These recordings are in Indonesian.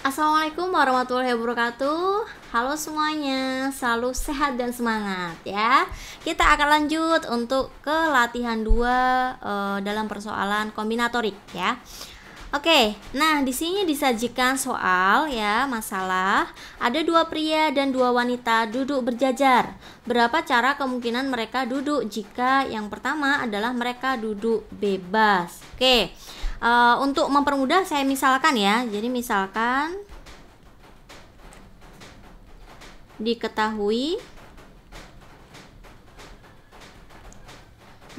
Assalamualaikum warahmatullahi wabarakatuh Halo semuanya, selalu sehat dan semangat ya Kita akan lanjut untuk ke latihan 2 uh, eh, dalam persoalan kombinatorik ya Oke, nah di sini disajikan soal ya masalah Ada dua pria dan dua wanita duduk berjajar Berapa cara kemungkinan mereka duduk jika yang pertama adalah mereka duduk bebas Oke, uh, untuk mempermudah saya misalkan ya jadi misalkan diketahui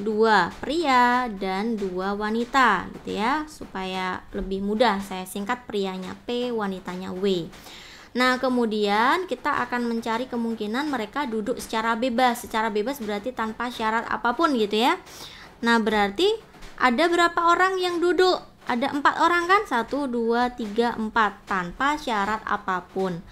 dua pria dan dua wanita gitu ya supaya lebih mudah saya singkat prianya P wanitanya W Nah, kemudian kita akan mencari kemungkinan mereka duduk secara bebas. Secara bebas berarti tanpa syarat apapun gitu ya. Nah, berarti ada berapa orang yang duduk? Ada empat orang kan? Satu, dua, tiga, empat tanpa syarat apapun.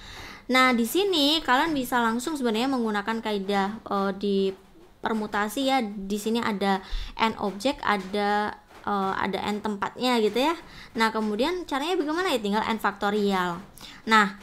Nah di sini kalian bisa langsung sebenarnya menggunakan kaidah uh, di permutasi ya. Di sini ada n objek, ada uh, ada n tempatnya gitu ya. Nah kemudian caranya bagaimana ya? Tinggal n faktorial. Nah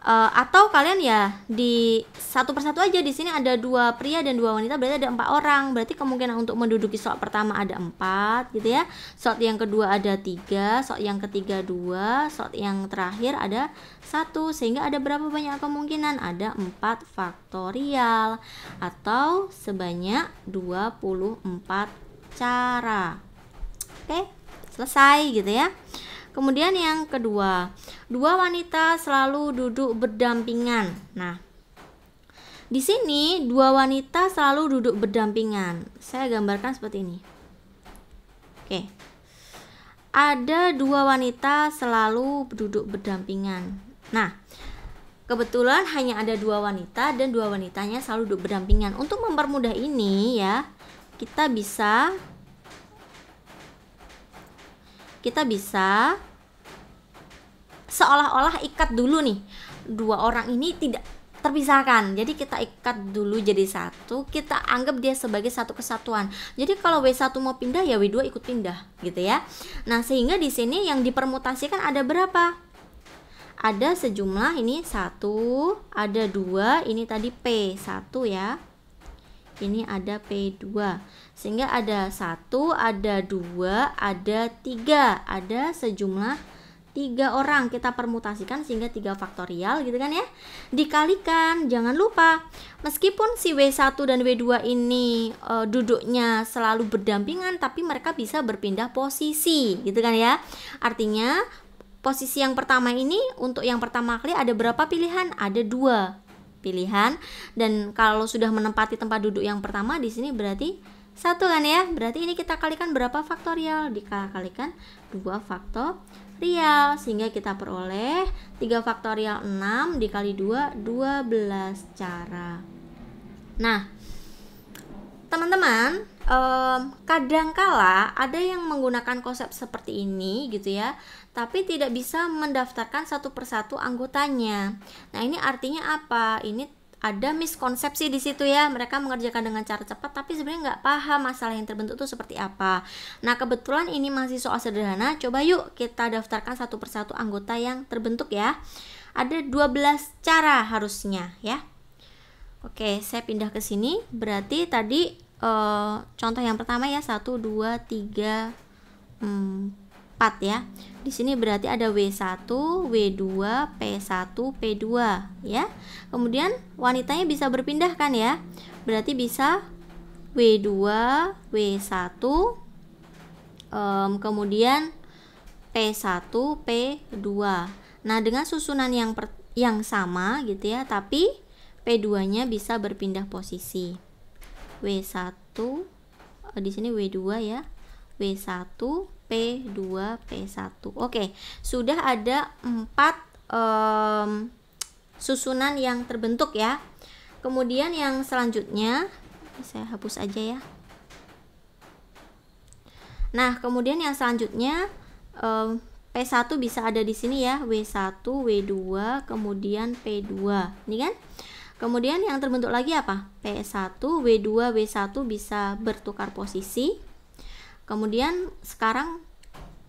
Uh, atau kalian ya di satu persatu aja di sini ada dua pria dan dua wanita berarti ada empat orang berarti kemungkinan untuk menduduki slot pertama ada empat gitu ya slot yang kedua ada tiga slot yang ketiga dua slot yang terakhir ada satu sehingga ada berapa banyak kemungkinan ada empat faktorial atau sebanyak 24 cara oke selesai gitu ya Kemudian yang kedua, dua wanita selalu duduk berdampingan. Nah, di sini dua wanita selalu duduk berdampingan. Saya gambarkan seperti ini. Oke. Ada dua wanita selalu duduk berdampingan. Nah, kebetulan hanya ada dua wanita dan dua wanitanya selalu duduk berdampingan. Untuk mempermudah ini ya, kita bisa kita bisa seolah-olah ikat dulu nih dua orang ini tidak terpisahkan. Jadi kita ikat dulu jadi satu, kita anggap dia sebagai satu kesatuan. Jadi kalau W1 mau pindah ya W2 ikut pindah gitu ya. Nah, sehingga di sini yang dipermutasikan ada berapa? Ada sejumlah ini satu, ada dua, ini tadi P1 ya. Ini ada P2. Sehingga ada satu, ada dua, ada tiga, ada sejumlah tiga orang kita permutasikan sehingga tiga faktorial gitu kan ya dikalikan jangan lupa meskipun si W1 dan W2 ini e, duduknya selalu berdampingan tapi mereka bisa berpindah posisi gitu kan ya artinya posisi yang pertama ini untuk yang pertama kali ada berapa pilihan ada dua pilihan dan kalau sudah menempati tempat duduk yang pertama di sini berarti satu kan ya berarti ini kita kalikan berapa faktorial dikalikan 2 faktorial sehingga kita peroleh tiga faktorial 6 dikali 2 12 cara nah teman-teman um, kadangkala ada yang menggunakan konsep seperti ini gitu ya tapi tidak bisa mendaftarkan satu persatu anggotanya nah ini artinya apa ini ada miskonsepsi di situ ya mereka mengerjakan dengan cara cepat tapi sebenarnya nggak paham masalah yang terbentuk itu seperti apa nah kebetulan ini masih soal sederhana coba yuk kita daftarkan satu persatu anggota yang terbentuk ya ada 12 cara harusnya ya oke saya pindah ke sini berarti tadi e, contoh yang pertama ya 1, 2, 3, 4 ya. Di sini berarti ada W1, W2, P1, P2 ya. Kemudian wanitanya bisa berpindah kan ya? Berarti bisa W2, W1 um, kemudian P1, P2. Nah, dengan susunan yang per, yang sama gitu ya, tapi P2-nya bisa berpindah posisi. W1 eh, di sini W2 ya. W1 P2, P1. Oke, sudah ada empat um, susunan yang terbentuk ya. Kemudian yang selanjutnya saya hapus aja ya. Nah, kemudian yang selanjutnya um, P1 bisa ada di sini ya, W1, W2, kemudian P2. Ini kan? Kemudian yang terbentuk lagi apa? P1, W2, W1 bisa bertukar posisi. Kemudian sekarang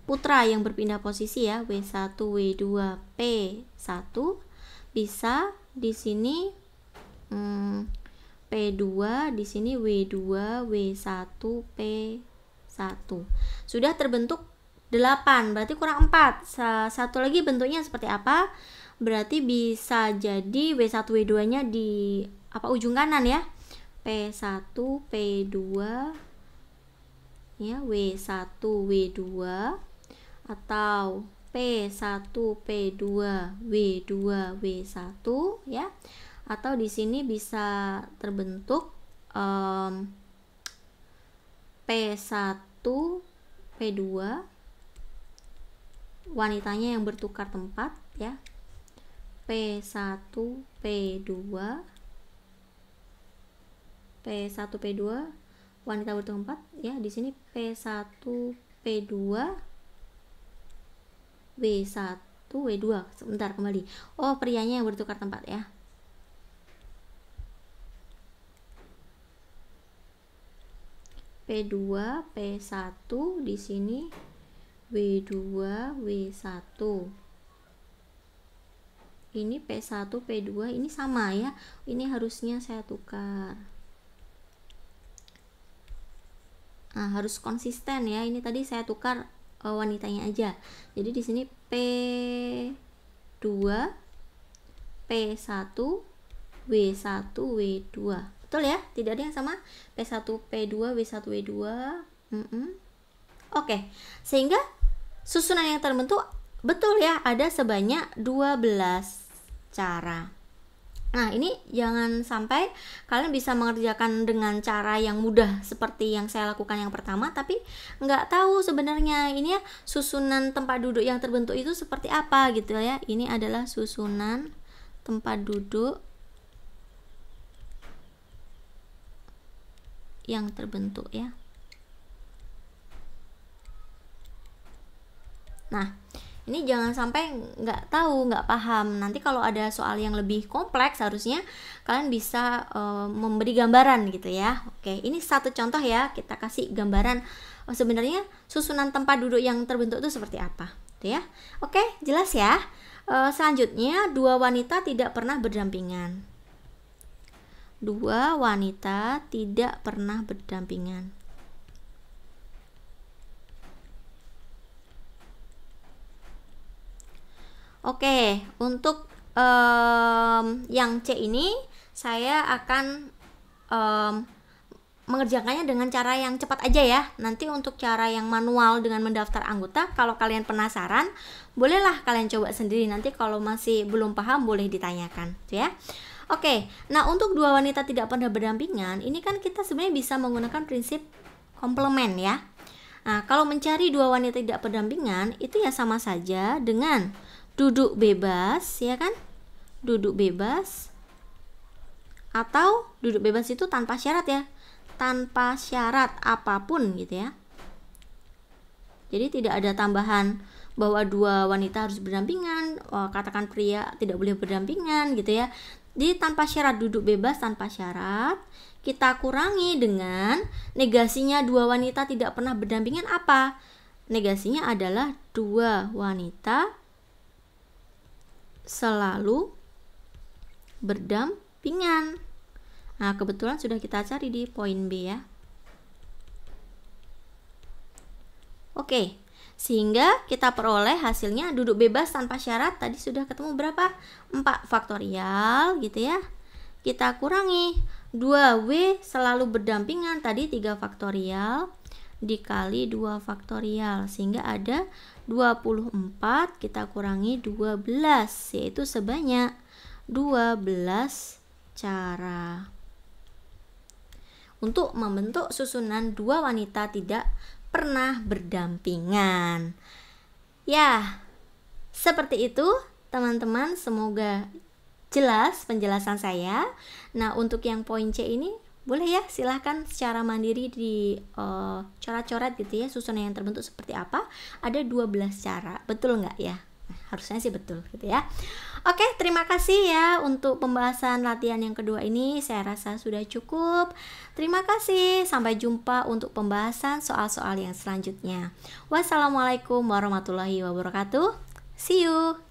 putra yang berpindah posisi ya W1 W2 P1 bisa di sini hmm, P2 di sini W2 W1 P1 sudah terbentuk 8 berarti kurang 4 satu lagi bentuknya seperti apa berarti bisa jadi W1 W2 nya di apa ujung kanan ya P1 P2 ya W1 W2 atau P1 P2 W2 W1 ya atau di sini bisa terbentuk um, P1 P2 wanitanya yang bertukar tempat ya P1 P2 P1 P2 wanita bertubuh 4 ya di sini P1 P2 W1 W2 sebentar kembali oh prianya yang bertukar tempat ya P2 P1 di sini W2 W1 ini P1 P2 ini sama ya ini harusnya saya tukar Nah, harus konsisten ya. Ini tadi saya tukar uh, wanitanya aja. Jadi di sini P 2 P1 W1 W2. Betul ya? Tidak ada yang sama P1 P2 W1 W2. Mm -mm. Oke. Okay. Sehingga susunan yang terbentuk betul ya ada sebanyak 12 cara. Nah, ini jangan sampai kalian bisa mengerjakan dengan cara yang mudah seperti yang saya lakukan yang pertama, tapi nggak tahu sebenarnya ini ya susunan tempat duduk yang terbentuk itu seperti apa gitu ya. Ini adalah susunan tempat duduk yang terbentuk ya. Nah, ini jangan sampai nggak tahu nggak paham nanti kalau ada soal yang lebih kompleks harusnya kalian bisa uh, memberi gambaran gitu ya oke ini satu contoh ya kita kasih gambaran oh, sebenarnya susunan tempat duduk yang terbentuk itu seperti apa gitu ya oke jelas ya uh, selanjutnya dua wanita tidak pernah berdampingan dua wanita tidak pernah berdampingan Oke, untuk um, yang C ini saya akan um, mengerjakannya dengan cara yang cepat aja ya. Nanti untuk cara yang manual dengan mendaftar anggota, kalau kalian penasaran, bolehlah kalian coba sendiri. Nanti kalau masih belum paham boleh ditanyakan, gitu ya. Oke, nah untuk dua wanita tidak pernah berdampingan, ini kan kita sebenarnya bisa menggunakan prinsip komplement ya. Nah, kalau mencari dua wanita tidak berdampingan, itu ya sama saja dengan duduk bebas ya kan duduk bebas atau duduk bebas itu tanpa syarat ya tanpa syarat apapun gitu ya jadi tidak ada tambahan bahwa dua wanita harus berdampingan katakan pria tidak boleh berdampingan gitu ya jadi tanpa syarat duduk bebas tanpa syarat kita kurangi dengan negasinya dua wanita tidak pernah berdampingan apa? Negasinya adalah dua wanita selalu berdampingan. Nah, kebetulan sudah kita cari di poin B ya. Oke, sehingga kita peroleh hasilnya duduk bebas tanpa syarat tadi sudah ketemu berapa? 4 faktorial gitu ya. Kita kurangi 2W selalu berdampingan tadi 3 faktorial dikali 2 faktorial sehingga ada 24 kita kurangi 12 yaitu sebanyak 12 cara untuk membentuk susunan dua wanita tidak pernah berdampingan ya seperti itu teman-teman semoga jelas penjelasan saya nah untuk yang poin C ini boleh ya silahkan secara mandiri di uh, corat-corat gitu ya susunan yang terbentuk seperti apa ada 12 cara betul nggak ya harusnya sih betul gitu ya oke terima kasih ya untuk pembahasan latihan yang kedua ini saya rasa sudah cukup terima kasih sampai jumpa untuk pembahasan soal-soal yang selanjutnya wassalamualaikum warahmatullahi wabarakatuh see you